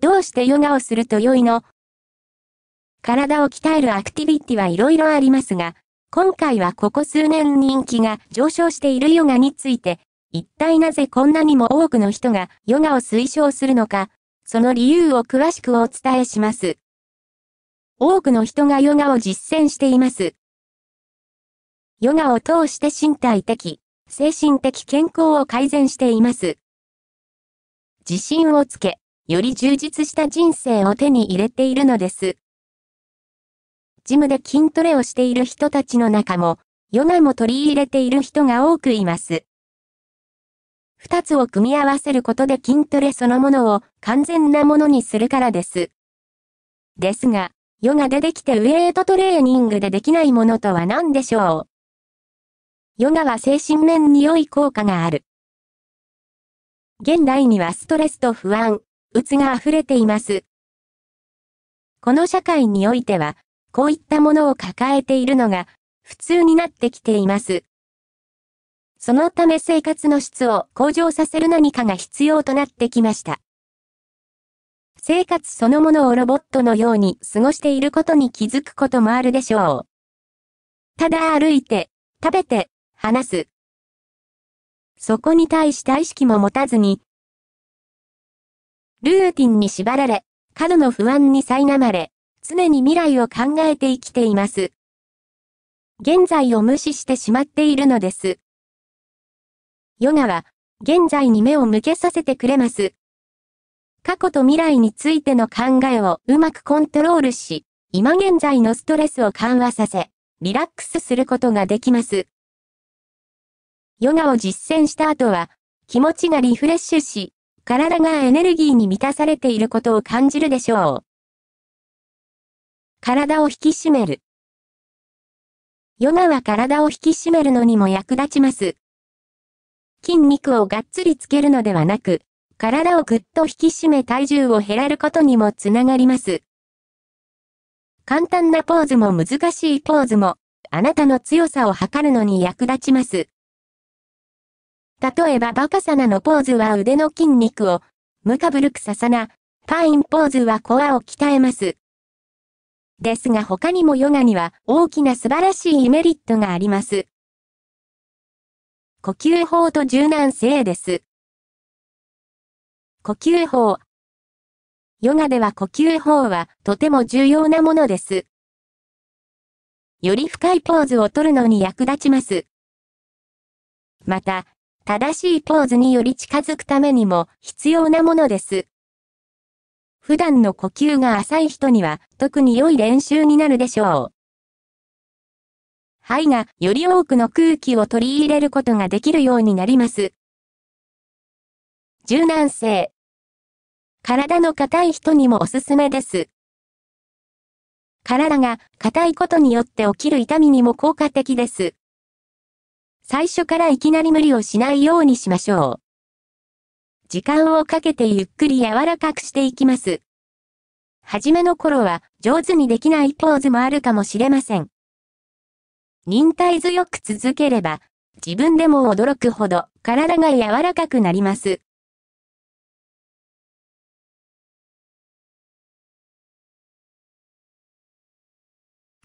どうしてヨガをすると良いの体を鍛えるアクティビティはいろいろありますが、今回はここ数年人気が上昇しているヨガについて、一体なぜこんなにも多くの人がヨガを推奨するのか、その理由を詳しくお伝えします。多くの人がヨガを実践しています。ヨガを通して身体的、精神的健康を改善しています。自信をつけ、より充実した人生を手に入れているのです。ジムで筋トレをしている人たちの中も、ヨガも取り入れている人が多くいます。二つを組み合わせることで筋トレそのものを完全なものにするからです。ですが、ヨガでできてウェイトトレーニングでできないものとは何でしょうヨガは精神面に良い効果がある。現代にはストレスと不安、鬱が溢れています。この社会においては、こういったものを抱えているのが、普通になってきています。そのため生活の質を向上させる何かが必要となってきました。生活そのものをロボットのように過ごしていることに気づくこともあるでしょう。ただ歩いて、食べて、話す。そこに対した意識も持たずに、ルーティンに縛られ、過度の不安に苛まれ、常に未来を考えて生きています。現在を無視してしまっているのです。ヨガは、現在に目を向けさせてくれます。過去と未来についての考えをうまくコントロールし、今現在のストレスを緩和させ、リラックスすることができます。ヨガを実践した後は、気持ちがリフレッシュし、体がエネルギーに満たされていることを感じるでしょう。体を引き締める。ヨガは体を引き締めるのにも役立ちます。筋肉をがっつりつけるのではなく、体をぐっと引き締め体重を減らることにもつながります。簡単なポーズも難しいポーズも、あなたの強さを測るのに役立ちます。例えばバカサナのポーズは腕の筋肉を、ムカブルクササナ、パインポーズはコアを鍛えます。ですが他にもヨガには大きな素晴らしいメリットがあります。呼吸法と柔軟性です。呼吸法。ヨガでは呼吸法はとても重要なものです。より深いポーズをとるのに役立ちます。また、正しいポーズにより近づくためにも必要なものです。普段の呼吸が浅い人には特に良い練習になるでしょう。肺がより多くの空気を取り入れることができるようになります。柔軟性。体の硬い人にもおすすめです。体が硬いことによって起きる痛みにも効果的です。最初からいきなり無理をしないようにしましょう。時間をかけてゆっくり柔らかくしていきます。はじめの頃は上手にできないポーズもあるかもしれません。忍耐強く続ければ自分でも驚くほど体が柔らかくなります。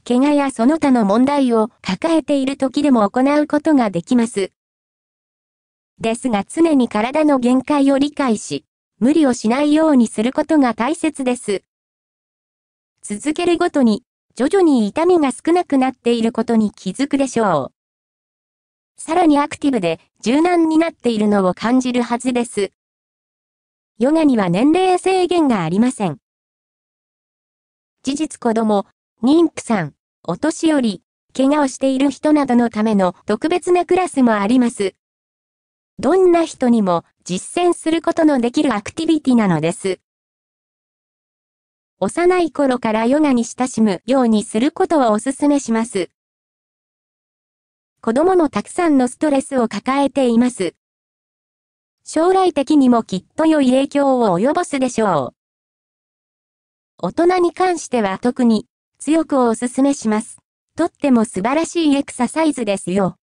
怪我やその他の問題を抱えている時でも行うことができます。ですが常に体の限界を理解し、無理をしないようにすることが大切です。続けるごとに、徐々に痛みが少なくなっていることに気づくでしょう。さらにアクティブで柔軟になっているのを感じるはずです。ヨガには年齢制限がありません。事実子供、妊婦さん、お年寄り、怪我をしている人などのための特別なクラスもあります。どんな人にも実践することのできるアクティビティなのです。幼い頃からヨガに親しむようにすることをお勧めします。子供もたくさんのストレスを抱えています。将来的にもきっと良い影響を及ぼすでしょう。大人に関しては特に強くお勧めします。とっても素晴らしいエクササイズですよ。